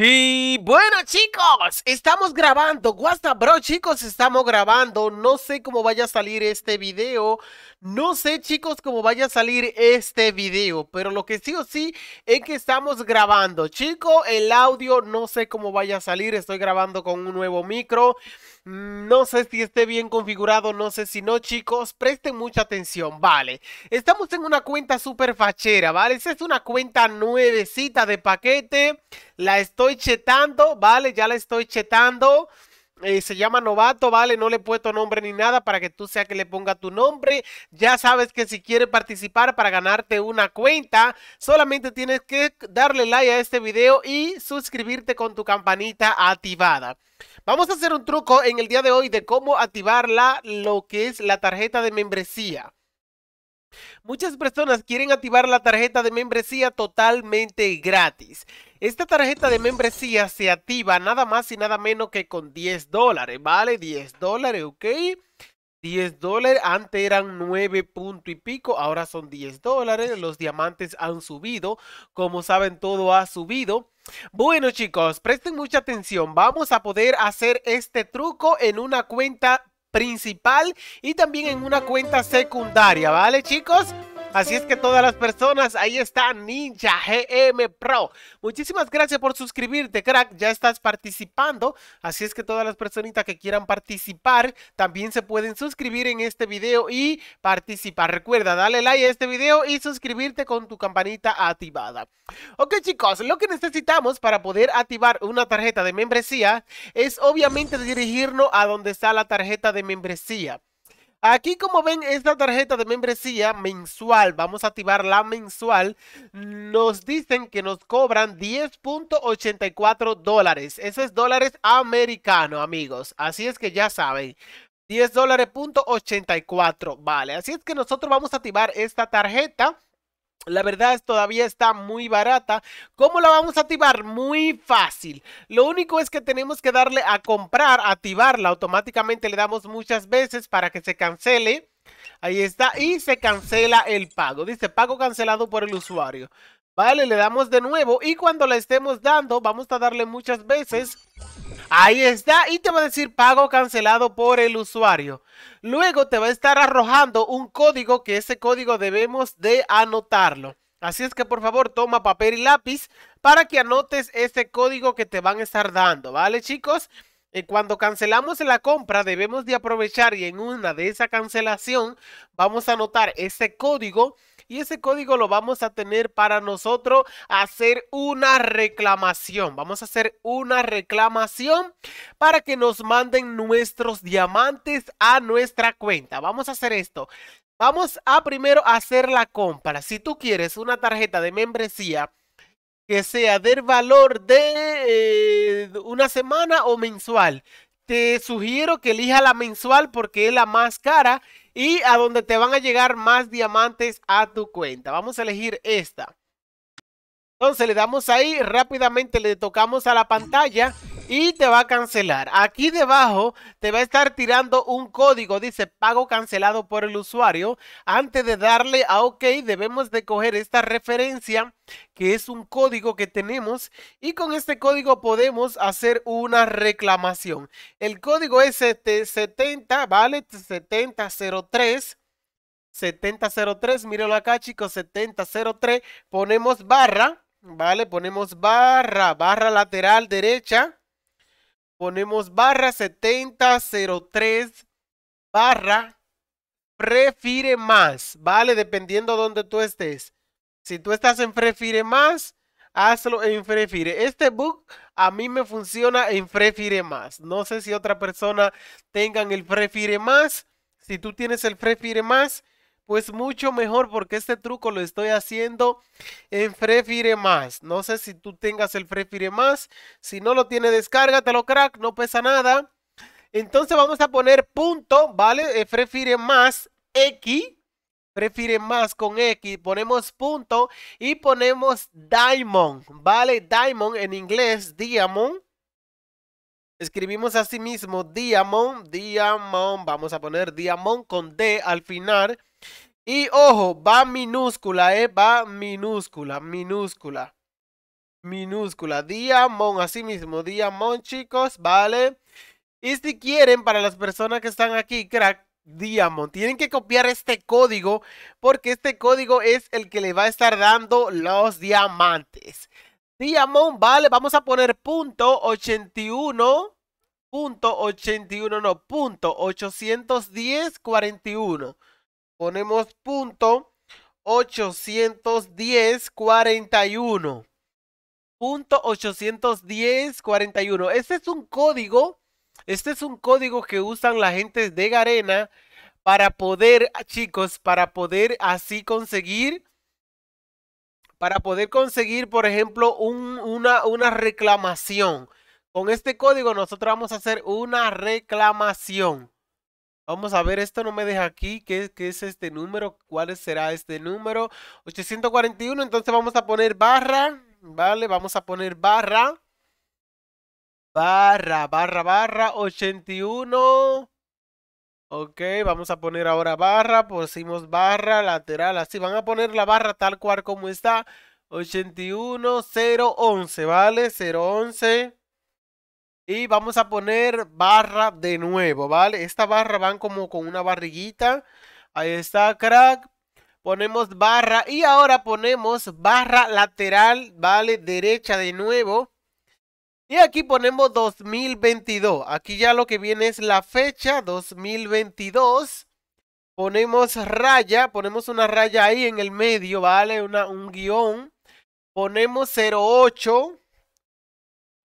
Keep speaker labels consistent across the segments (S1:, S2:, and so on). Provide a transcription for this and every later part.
S1: Y bueno chicos, estamos grabando, up, bro chicos, estamos grabando, no sé cómo vaya a salir este video, no sé, chicos, cómo vaya a salir este video, pero lo que sí o sí es que estamos grabando. Chico, el audio no sé cómo vaya a salir. Estoy grabando con un nuevo micro. Mm, no sé si esté bien configurado, no sé si no, chicos. Presten mucha atención, vale. Estamos en una cuenta super fachera, ¿vale? Esa es una cuenta nuevecita de paquete. La estoy chetando, ¿vale? Ya la estoy chetando. Eh, se llama novato, ¿vale? No le he puesto nombre ni nada para que tú sea que le ponga tu nombre. Ya sabes que si quieres participar para ganarte una cuenta, solamente tienes que darle like a este video y suscribirte con tu campanita activada. Vamos a hacer un truco en el día de hoy de cómo activar lo que es la tarjeta de membresía. Muchas personas quieren activar la tarjeta de membresía totalmente gratis. Esta tarjeta de membresía se activa nada más y nada menos que con 10 dólares, ¿vale? 10 dólares, ¿ok? 10 dólares, antes eran 9 punto y pico, ahora son 10 dólares, los diamantes han subido, como saben todo ha subido. Bueno chicos, presten mucha atención, vamos a poder hacer este truco en una cuenta principal y también en una cuenta secundaria, ¿vale chicos? Así es que todas las personas, ahí está Ninja GM Pro. Muchísimas gracias por suscribirte, crack. Ya estás participando. Así es que todas las personitas que quieran participar también se pueden suscribir en este video y participar. Recuerda, dale like a este video y suscribirte con tu campanita activada. Ok, chicos, lo que necesitamos para poder activar una tarjeta de membresía es obviamente dirigirnos a donde está la tarjeta de membresía. Aquí como ven esta tarjeta de membresía mensual, vamos a activar la mensual, nos dicen que nos cobran 10.84 dólares. Eso es dólares americano, amigos. Así es que ya saben. 10 dólares.84, vale. Así es que nosotros vamos a activar esta tarjeta. La verdad es todavía está muy barata. ¿Cómo la vamos a activar? Muy fácil. Lo único es que tenemos que darle a comprar, activarla. Automáticamente le damos muchas veces para que se cancele. Ahí está. Y se cancela el pago. Dice pago cancelado por el usuario. Vale, le damos de nuevo. Y cuando la estemos dando, vamos a darle muchas veces Ahí está. Y te va a decir pago cancelado por el usuario. Luego te va a estar arrojando un código que ese código debemos de anotarlo. Así es que por favor toma papel y lápiz para que anotes ese código que te van a estar dando, ¿vale chicos? Eh, cuando cancelamos la compra debemos de aprovechar y en una de esa cancelación vamos a anotar ese código y ese código lo vamos a tener para nosotros hacer una reclamación. Vamos a hacer una reclamación para que nos manden nuestros diamantes a nuestra cuenta. Vamos a hacer esto. Vamos a primero hacer la compra. Si tú quieres una tarjeta de membresía que sea del valor de eh, una semana o mensual. Te sugiero que elija la mensual porque es la más cara y a donde te van a llegar más diamantes a tu cuenta. Vamos a elegir esta. Entonces le damos ahí, rápidamente le tocamos a la pantalla y te va a cancelar. Aquí debajo te va a estar tirando un código, dice pago cancelado por el usuario. Antes de darle a OK, debemos de coger esta referencia que es un código que tenemos y con este código podemos hacer una reclamación. El código es este 70, ¿vale? 7003. 7003, Mírenlo acá chicos, 7003, ponemos barra, ¿vale? Ponemos barra, barra lateral derecha, ponemos barra 7003 barra prefire. más, ¿vale? Dependiendo donde tú estés. Si tú estás en prefiere más, hazlo en prefiere. Este book a mí me funciona en prefiere más. No sé si otra persona tengan el prefire más. Si tú tienes el prefiere más, pues mucho mejor porque este truco lo estoy haciendo en Frefire más. No sé si tú tengas el Frefire más. Si no lo tiene, descárgatelo, crack. No pesa nada. Entonces vamos a poner punto, ¿vale? Frefire eh, más X. Frefire más con X. Ponemos punto y ponemos diamond, ¿vale? Diamond en inglés, diamond. Escribimos así mismo diamond, diamond. Vamos a poner diamond con D al final y ojo, va minúscula, ¿eh? Va minúscula, minúscula. Minúscula. Diamond, así mismo. Diamond, chicos, ¿vale? Y si quieren, para las personas que están aquí, crack, Diamond. Tienen que copiar este código porque este código es el que le va a estar dando los diamantes. Diamond, vale, vamos a poner punto 81, punto 81, no, punto 810, ponemos punto .81041 Punto 810 Este es un código, este es un código que usan la gente de Garena para poder, ah, chicos, para poder así conseguir para poder conseguir, por ejemplo, una, una reclamación. Con este código nosotros vamos a hacer una reclamación. Vamos a ver, esto no me deja aquí. ¿Qué, es este número? ¿Cuál será este número? 841. Entonces vamos a poner barra. Vale, vamos a poner barra. Barra, barra, barra. 81. Ok, vamos a poner ahora barra. Pusimos barra lateral. Así van a poner la barra tal cual como está. 81011, ¿vale? 011. Y vamos a poner barra de nuevo, ¿vale? Esta barra van como con una barriguita. Ahí está, crack. Ponemos barra y ahora ponemos barra lateral, ¿vale? Derecha de nuevo. Y aquí ponemos 2022. Aquí ya lo que viene es la fecha, 2022. Ponemos raya, ponemos una raya ahí en el medio, ¿vale? Una, un guión. Ponemos 08.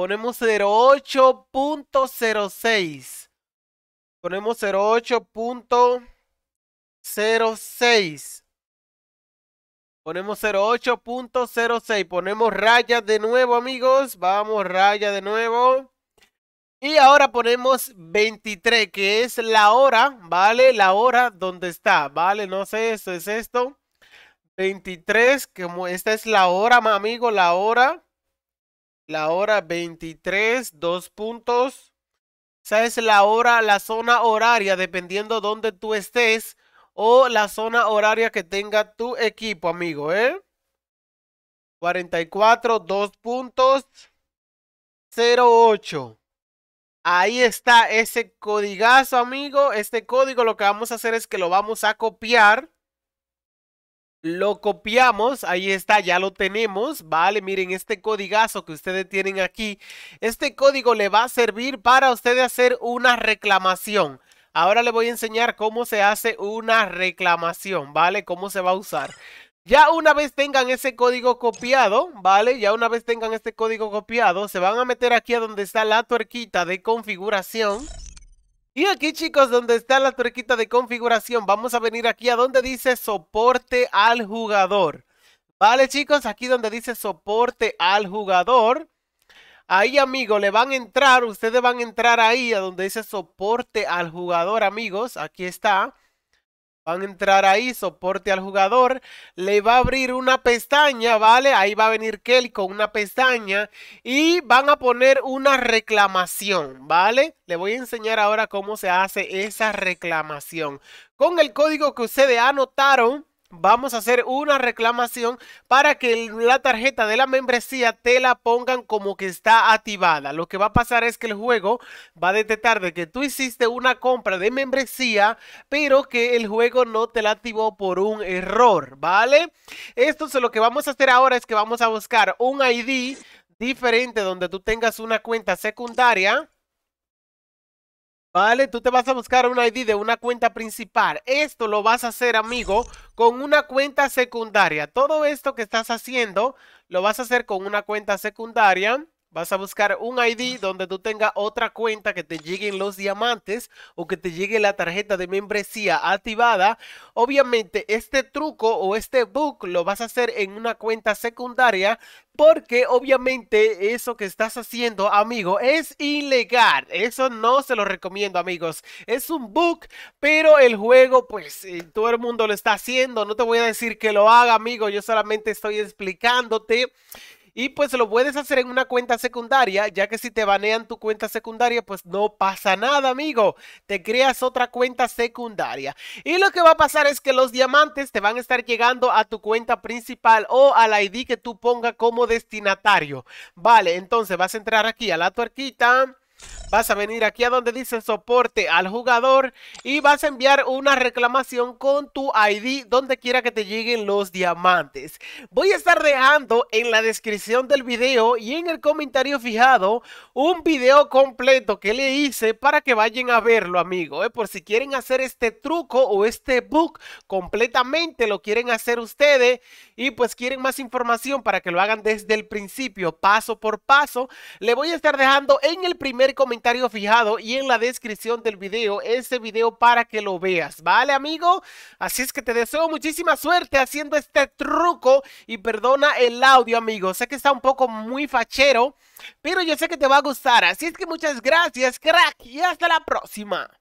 S1: Ponemos 08.06. Ponemos 08.06. Ponemos 08.06. Ponemos raya de nuevo, amigos. Vamos, raya de nuevo. Y ahora ponemos 23, que es la hora, ¿vale? La hora donde está, ¿vale? No sé, eso. es esto. 23, como esta es la hora, amigo, la hora. La hora 23, dos puntos. Esa es la hora, la zona horaria, dependiendo donde tú estés o la zona horaria que tenga tu equipo, amigo, ¿eh? 44, dos puntos, 08. Ahí está ese codigazo, amigo. Este código lo que vamos a hacer es que lo vamos a copiar lo copiamos, ahí está, ya lo tenemos, vale, miren este codigazo que ustedes tienen aquí, este código le va a servir para ustedes hacer una reclamación. Ahora le voy a enseñar cómo se hace una reclamación, ¿vale? Cómo se va a usar. Ya una vez tengan ese código copiado, ¿vale? Ya una vez tengan este código copiado, se van a meter aquí a donde está la tuerquita de configuración. Y aquí chicos, donde está la tuerquita de configuración, vamos a venir aquí a donde dice soporte al jugador. Vale chicos, aquí donde dice soporte al jugador. Ahí amigo, le van a entrar, ustedes van a entrar ahí a donde dice soporte al jugador amigos, aquí está. Van a entrar ahí, soporte al jugador. Le va a abrir una pestaña, ¿vale? Ahí va a venir Kelly con una pestaña. Y van a poner una reclamación, ¿vale? Le voy a enseñar ahora cómo se hace esa reclamación. Con el código que ustedes anotaron vamos a hacer una reclamación para que la tarjeta de la membresía te la pongan como que está activada. Lo que va a pasar es que el juego va a detectar de que tú hiciste una compra de membresía, pero que el juego no te la activó por un error, ¿vale? Entonces lo que vamos a hacer ahora es que vamos a buscar un ID diferente donde tú tengas una cuenta secundaria. Vale, tú te vas a buscar un ID de una cuenta principal. Esto lo vas a hacer, amigo, con una cuenta secundaria. Todo esto que estás haciendo lo vas a hacer con una cuenta secundaria. Vas a buscar un ID donde tú tengas otra cuenta que te lleguen los diamantes o que te llegue la tarjeta de membresía activada. Obviamente este truco o este book lo vas a hacer en una cuenta secundaria porque obviamente eso que estás haciendo, amigo, es ilegal. Eso no se lo recomiendo, amigos. Es un bug, pero el juego, pues, eh, todo el mundo lo está haciendo. No te voy a decir que lo haga, amigo. Yo solamente estoy explicándote y pues lo puedes hacer en una cuenta secundaria, ya que si te banean tu cuenta secundaria, pues no pasa nada, amigo. Te creas otra cuenta secundaria. Y lo que va a pasar es que los diamantes te van a estar llegando a tu cuenta principal o al ID que tú pongas como destinatario. Vale, entonces vas a entrar aquí a la tuerquita Vas a venir aquí a donde dice soporte al jugador y vas a enviar una reclamación con tu ID donde quiera que te lleguen los diamantes. Voy a estar dejando en la descripción del video y en el comentario fijado un video completo que le hice para que vayan a verlo, amigo. ¿eh? Por si quieren hacer este truco o este book completamente, lo quieren hacer ustedes y pues quieren más información para que lo hagan desde el principio, paso por paso. Le voy a estar dejando en el primer comentario fijado y en la descripción del video este video para que lo veas, ¿vale amigo? Así es que te deseo muchísima suerte haciendo este truco y perdona el audio amigo, sé que está un poco muy fachero, pero yo sé que te va a gustar, así es que muchas gracias crack y hasta la próxima.